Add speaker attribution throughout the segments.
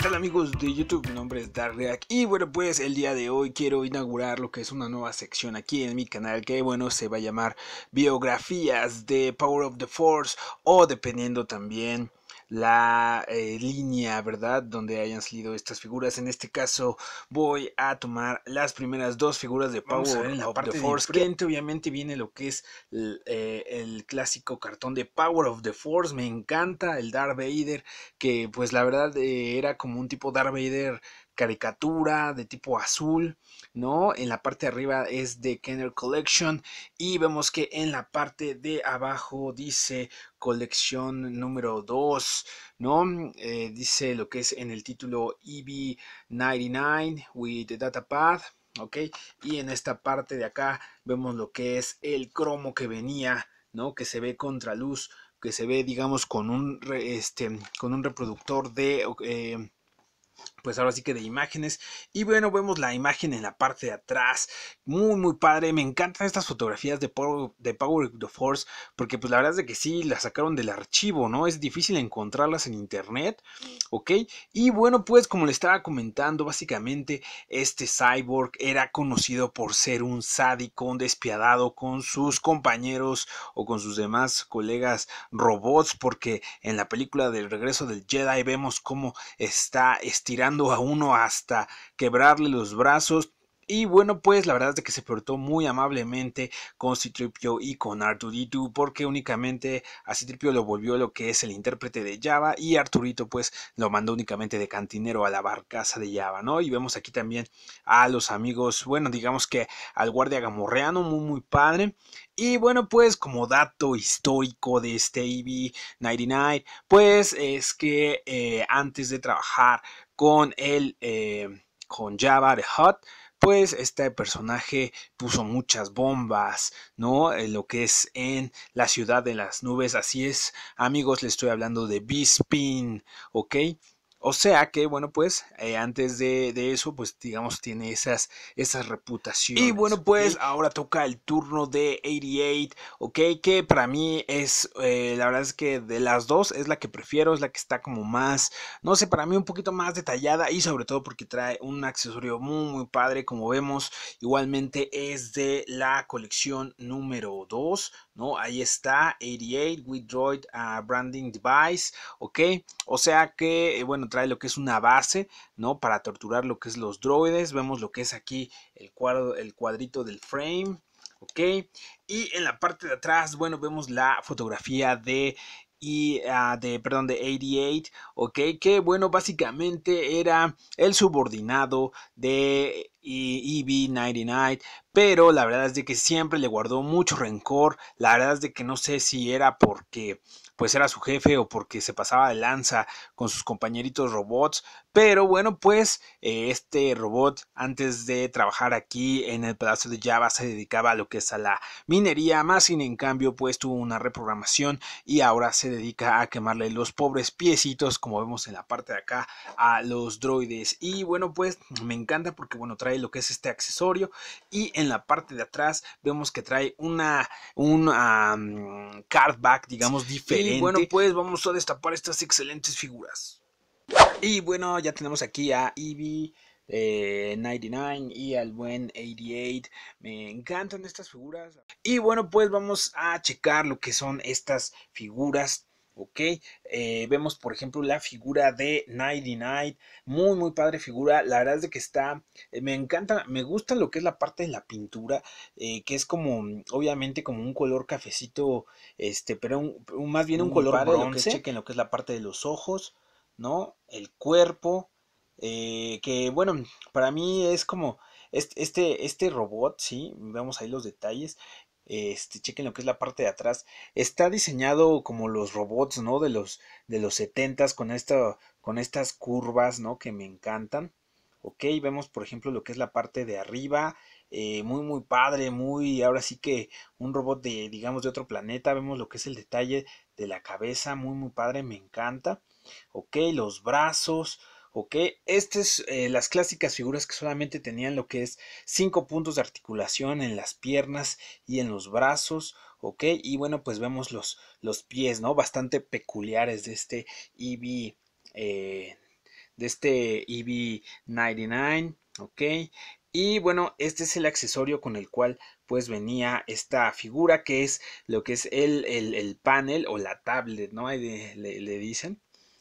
Speaker 1: ¿Qué tal amigos de YouTube? Mi nombre es Darreak y bueno pues el día de hoy quiero inaugurar lo que es una nueva sección aquí en mi canal que bueno se va a llamar biografías de Power of the Force o dependiendo también la eh, línea, ¿verdad? Donde hayan salido estas figuras. En este caso voy a tomar las primeras dos figuras de Power of the Force. obviamente viene lo que es eh, el, clásico cartón de Power of the Force. Me encanta el Darth Vader, que pues la verdad eh, era como un tipo Darth Vader caricatura de tipo azul, ¿no? En la parte de arriba es de Kenner Collection y vemos que en la parte de abajo dice colección número 2, ¿no? Mm, eh, dice lo que es en el título EB99 with the data pad. ¿Ok? Y en esta parte de acá vemos lo que es el cromo que venía, ¿no? Que se ve contra luz que se ve digamos con un este con un reproductor de eh, pues ahora sí que de imágenes. Y bueno, vemos la imagen en la parte de atrás. Muy, muy padre. Me encantan estas fotografías de Power, de Power of the Force. Porque pues la verdad es de que sí, la sacaron del archivo, ¿no? Es difícil encontrarlas en internet. ¿Ok? Y bueno, pues como le estaba comentando, básicamente este cyborg era conocido por ser un sádico, un despiadado con sus compañeros o con sus demás colegas robots. Porque en la película del regreso del Jedi vemos cómo está estirando a uno hasta quebrarle los brazos. Y bueno, pues la verdad es que se portó muy amablemente con Citripio y con Arturito, porque únicamente a Citripio lo volvió lo que es el intérprete de Java y Arturito pues lo mandó únicamente de cantinero a la barcaza de Java, ¿no? Y vemos aquí también a los amigos, bueno, digamos que al guardia gamorreano, muy muy padre. Y bueno, pues como dato histórico de este EV99, pues es que eh, antes de trabajar con el eh, con Java de Hot, pues este personaje puso muchas bombas, ¿no? En lo que es en la ciudad de las nubes. Así es, amigos, les estoy hablando de Bispin, ¿ok? O sea que, bueno, pues eh, antes de, eso, pues digamos, tiene esas, esas reputaciones. Y bueno, pues ahora toca el turno de 88, ¿ok? Que para mí es, eh, la verdad es que de las dos es la que prefiero, es la que está como más, no sé, para mí un poquito más detallada y sobre todo porque trae un accesorio muy, muy padre, como vemos. Igualmente es de la colección número 2, ¿no? Ahí está, 88, with droid Branding Device, ¿ok? O sea que, eh, bueno, trae lo que es una base, ¿no? Para torturar lo que es los droides, vemos lo que es aquí el, cuadro, el cuadrito del frame, ¿ok? Y en la parte de atrás, bueno, vemos la fotografía de y ah, de perdón de 88 ok que bueno básicamente era el subordinado de y EV 99 pero la verdad es de que siempre le guardó mucho rencor, la verdad es de que no sé si era porque pues era su jefe o porque se pasaba de lanza con sus compañeritos robots, pero bueno, pues eh, este robot antes de trabajar aquí en el pedazo de Java se dedicaba a lo que es a la minería, más sin en cambio pues tuvo una reprogramación y ahora se dedica a quemarle los pobres piecitos como vemos en la parte de acá a los droides y bueno pues me encanta porque bueno trae lo que es este accesorio y en la parte de atrás vemos que trae una un cardback, digamos diferente y bueno pues vamos a destapar estas excelentes figuras y bueno ya tenemos aquí a Eevee 99 y al buen 88. Me encantan estas figuras. Y bueno, pues vamos a checar lo que son estas figuras ¿ok? Eh, vemos, por ejemplo, la figura de Nighty Night, muy, muy padre figura, la verdad es de que está, eh, me encanta, me gusta lo que es la parte de la pintura, eh, que es como, obviamente, como un color cafecito, este, pero más bien un, color bronce. que chequen lo que es la parte de los ojos, ¿no? El cuerpo, que bueno, para mí es como... Este, este, este, robot, sí, vemos ahí los detalles, este, chequen lo que es la parte de atrás. Está diseñado como los robots, ¿no? De los, de los 70s con, esta, con estas curvas, ¿no? Que me encantan. Ok, vemos por ejemplo lo que es la parte de arriba. Eh, muy muy padre, muy ahora sí que un robot de digamos de otro planeta, vemos lo que es el detalle de la cabeza, muy muy padre, me encanta. Ok, los brazos, ¿ok? Estas, son eh, las clásicas figuras que solamente tenían lo que es cinco puntos de articulación en las piernas y en los brazos, ¿ok? Y bueno, pues vemos los, pies, ¿no? Bastante peculiares de este EV, eh, de este EV99, ¿ok? Y bueno, este es el accesorio con el cual pues venía esta figura que es lo que es el, panel o la tablet, ¿no? le, le dicen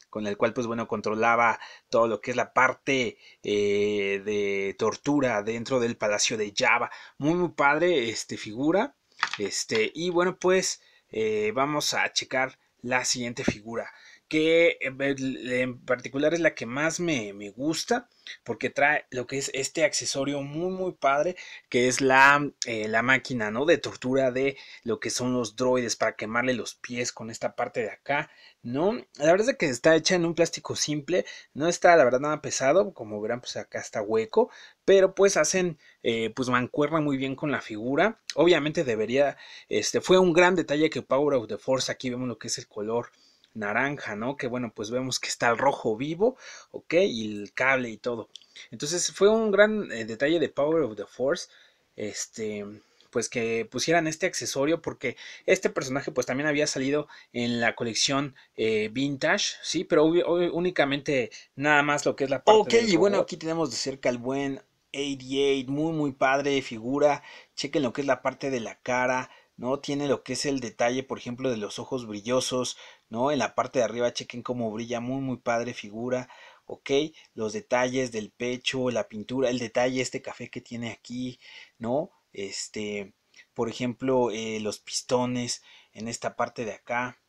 Speaker 1: con el cual, pues bueno, controlaba todo lo que es la parte eh, de tortura dentro del Palacio de Java. Muy, muy padre, este, figura. Este, y bueno, pues eh, vamos a checar la siguiente figura que en particular es la que más me, gusta porque trae lo que es este accesorio muy muy padre que es la, eh, la máquina ¿no? de tortura de lo que son los droides para quemarle los pies con esta parte de acá no la verdad es que está hecha en un plástico simple no está la verdad nada pesado como verán pues acá está hueco pero pues hacen eh, pues mancuerna muy bien con la figura obviamente debería este fue un gran detalle que Power of the Force aquí vemos lo que es el color naranja, ¿no? Que bueno, pues vemos que está el rojo vivo, ¿ok? Y el cable y todo. Entonces fue un gran eh, detalle de Power of the Force, este, pues que pusieran este accesorio porque este personaje pues también había salido en la colección eh, vintage, sí, pero únicamente nada más lo que es la parte. Ok, y bueno, aquí tenemos de cerca el buen 88, muy muy padre figura, chequen lo que es la parte de la cara, ¿no? Tiene lo que es el detalle, por ejemplo, de los ojos brillosos, ¿no? En la parte de arriba chequen cómo brilla, muy, muy padre figura, ¿ok? Los detalles del pecho, la pintura, el detalle, este café que tiene aquí, ¿no? Este, por ejemplo, eh, los pistones en esta parte de acá,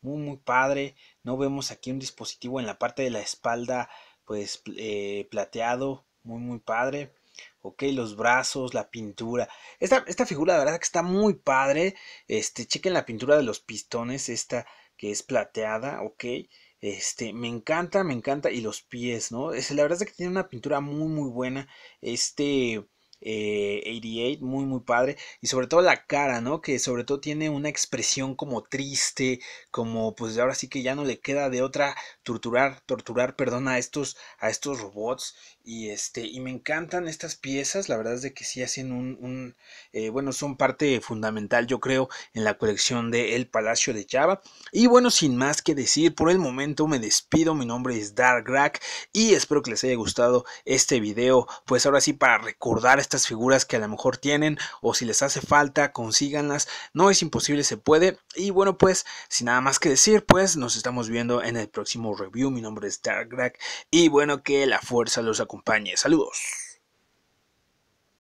Speaker 1: muy, muy padre, ¿no? Vemos aquí un dispositivo en la parte de la espalda, pues, eh, plateado, muy, muy padre ok, los brazos, la pintura. Esta, esta figura, la verdad, que está muy padre. Este, chequen la pintura de los pistones, esta que es plateada, ok. Este, me encanta, me encanta. Y los pies, ¿no? Es, la verdad es que tiene una pintura muy, muy buena. Este. Eh, 88, muy muy padre y sobre todo la cara, ¿no? Que sobre todo tiene una expresión como triste, como pues ahora sí que ya no le queda de otra torturar, torturar, perdón, a estos, a estos robots y, este, y me encantan estas piezas, la verdad es de que sí hacen un, eh, bueno, son parte fundamental yo creo en la colección de El Palacio de Java. Y bueno, sin más que decir, por el momento me despido, mi nombre es Dark Rack y espero que les haya gustado este video, pues ahora sí para recordar estas figuras que a lo mejor tienen o si les hace falta, consíganlas, no es imposible, se puede. Y bueno, pues sin nada más que decir, pues nos estamos viendo en el próximo review, mi nombre es Dark Rack y bueno, que la fuerza los acompañe acompañe. Saludos.